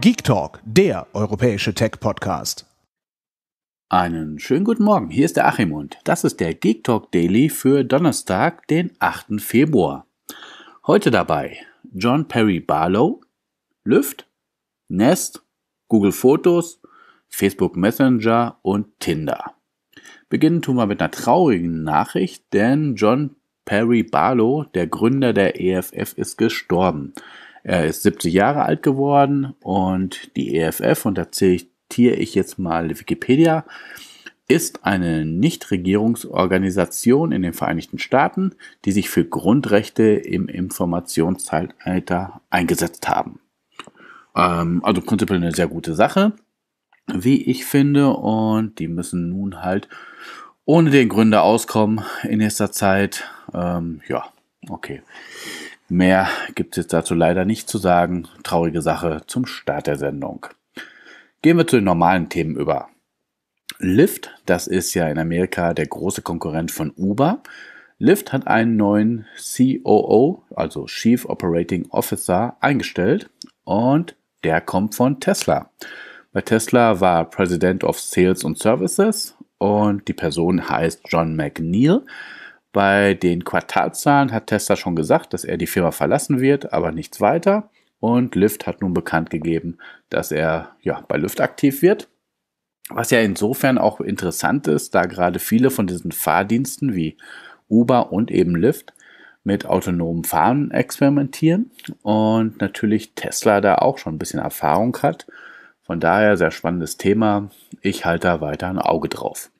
Geek Talk, der europäische Tech-Podcast. Einen schönen guten Morgen, hier ist der Achim und das ist der Geek Talk Daily für Donnerstag, den 8. Februar. Heute dabei John Perry Barlow, Lyft, Nest, Google Fotos, Facebook Messenger und Tinder. Beginnen tun wir mit einer traurigen Nachricht, denn John Perry Barlow, der Gründer der EFF, ist gestorben. Er ist 70 Jahre alt geworden und die EFF, und da zitiere ich jetzt mal Wikipedia, ist eine Nichtregierungsorganisation in den Vereinigten Staaten, die sich für Grundrechte im Informationszeitalter eingesetzt haben. Ähm, also prinzipiell eine sehr gute Sache, wie ich finde, und die müssen nun halt ohne den Gründer auskommen in nächster Zeit. Ähm, ja, okay. Mehr gibt es dazu leider nicht zu sagen. Traurige Sache zum Start der Sendung. Gehen wir zu den normalen Themen über. Lyft, das ist ja in Amerika der große Konkurrent von Uber. Lyft hat einen neuen COO, also Chief Operating Officer, eingestellt und der kommt von Tesla. Bei Tesla war President of Sales und Services und die Person heißt John McNeil. Bei den Quartalzahlen hat Tesla schon gesagt, dass er die Firma verlassen wird, aber nichts weiter. Und Lyft hat nun bekannt gegeben, dass er ja, bei Lyft aktiv wird. Was ja insofern auch interessant ist, da gerade viele von diesen Fahrdiensten wie Uber und eben Lyft mit autonomen Fahren experimentieren und natürlich Tesla da auch schon ein bisschen Erfahrung hat. Von daher sehr spannendes Thema. Ich halte da weiter ein Auge drauf.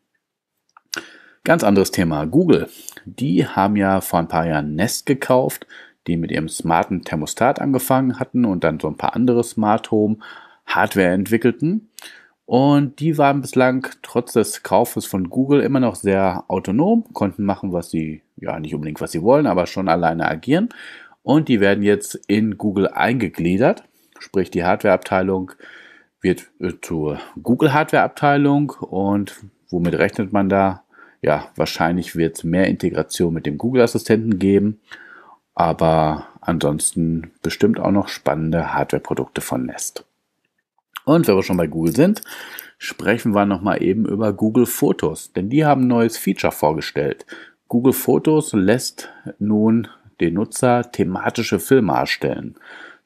Ganz anderes Thema. Google. Die haben ja vor ein paar Jahren Nest gekauft, die mit ihrem smarten Thermostat angefangen hatten und dann so ein paar andere Smart Home Hardware entwickelten. Und die waren bislang trotz des Kaufes von Google immer noch sehr autonom, konnten machen, was sie, ja, nicht unbedingt, was sie wollen, aber schon alleine agieren. Und die werden jetzt in Google eingegliedert. Sprich, die Hardwareabteilung wird äh, zur Google Hardwareabteilung. Und womit rechnet man da? ja, wahrscheinlich wird es mehr Integration mit dem Google-Assistenten geben, aber ansonsten bestimmt auch noch spannende Hardware-Produkte von Nest. Und wenn wir schon bei Google sind, sprechen wir nochmal eben über Google Fotos, denn die haben ein neues Feature vorgestellt. Google Fotos lässt nun den Nutzer thematische Filme erstellen.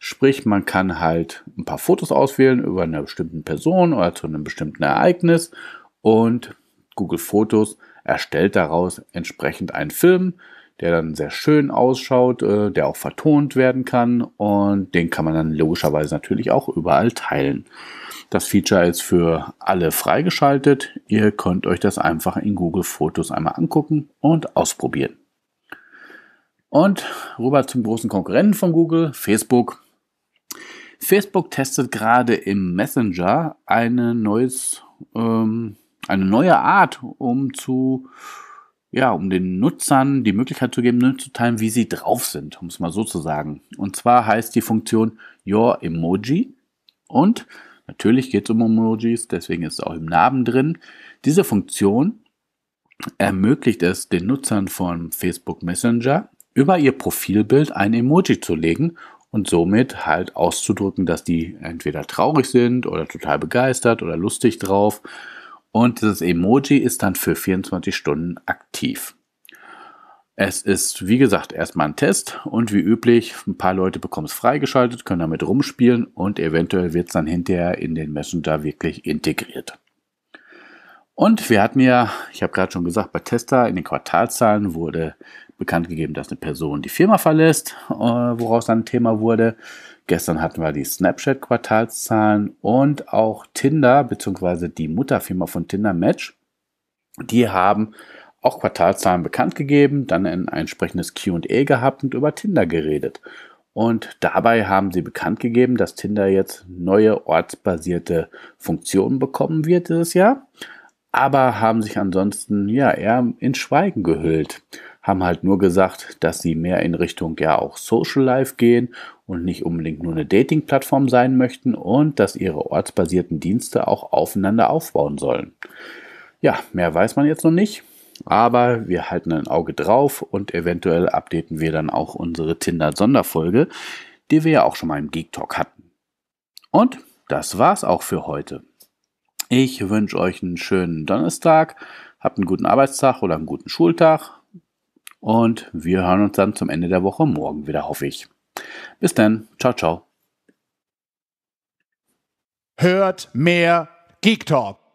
Sprich, man kann halt ein paar Fotos auswählen über eine bestimmte Person oder zu einem bestimmten Ereignis und Google Fotos, erstellt daraus entsprechend einen Film, der dann sehr schön ausschaut, äh, der auch vertont werden kann und den kann man dann logischerweise natürlich auch überall teilen. Das Feature ist für alle freigeschaltet. Ihr könnt euch das einfach in Google Fotos einmal angucken und ausprobieren. Und rüber zum großen Konkurrenten von Google, Facebook. Facebook testet gerade im Messenger ein neues ähm, eine neue Art, um zu ja, um den Nutzern die Möglichkeit zu geben, mitzuteilen, wie sie drauf sind, um es mal so zu sagen. Und zwar heißt die Funktion Your Emoji und natürlich geht es um Emojis, deswegen ist es auch im Namen drin. Diese Funktion ermöglicht es den Nutzern von Facebook Messenger über ihr Profilbild ein Emoji zu legen und somit halt auszudrücken, dass die entweder traurig sind oder total begeistert oder lustig drauf und dieses Emoji ist dann für 24 Stunden aktiv. Es ist, wie gesagt, erstmal ein Test und wie üblich, ein paar Leute bekommen es freigeschaltet, können damit rumspielen und eventuell wird es dann hinterher in den Messenger wirklich integriert. Und wir hatten ja, ich habe gerade schon gesagt, bei Testa in den Quartalzahlen wurde bekannt gegeben, dass eine Person die Firma verlässt, äh, woraus dann ein Thema wurde. Gestern hatten wir die Snapchat-Quartalszahlen und auch Tinder beziehungsweise die Mutterfirma von Tinder Match. Die haben auch Quartalzahlen bekannt gegeben, dann ein entsprechendes QA gehabt und über Tinder geredet. Und dabei haben sie bekannt gegeben, dass Tinder jetzt neue ortsbasierte Funktionen bekommen wird dieses Jahr aber haben sich ansonsten ja eher in Schweigen gehüllt. Haben halt nur gesagt, dass sie mehr in Richtung ja auch Social Life gehen und nicht unbedingt nur eine Dating-Plattform sein möchten und dass ihre ortsbasierten Dienste auch aufeinander aufbauen sollen. Ja, mehr weiß man jetzt noch nicht, aber wir halten ein Auge drauf und eventuell updaten wir dann auch unsere Tinder-Sonderfolge, die wir ja auch schon mal im Geek Talk hatten. Und das war's auch für heute. Ich wünsche euch einen schönen Donnerstag, habt einen guten Arbeitstag oder einen guten Schultag und wir hören uns dann zum Ende der Woche morgen wieder, hoffe ich. Bis dann, ciao, ciao. Hört mehr Geek Talk.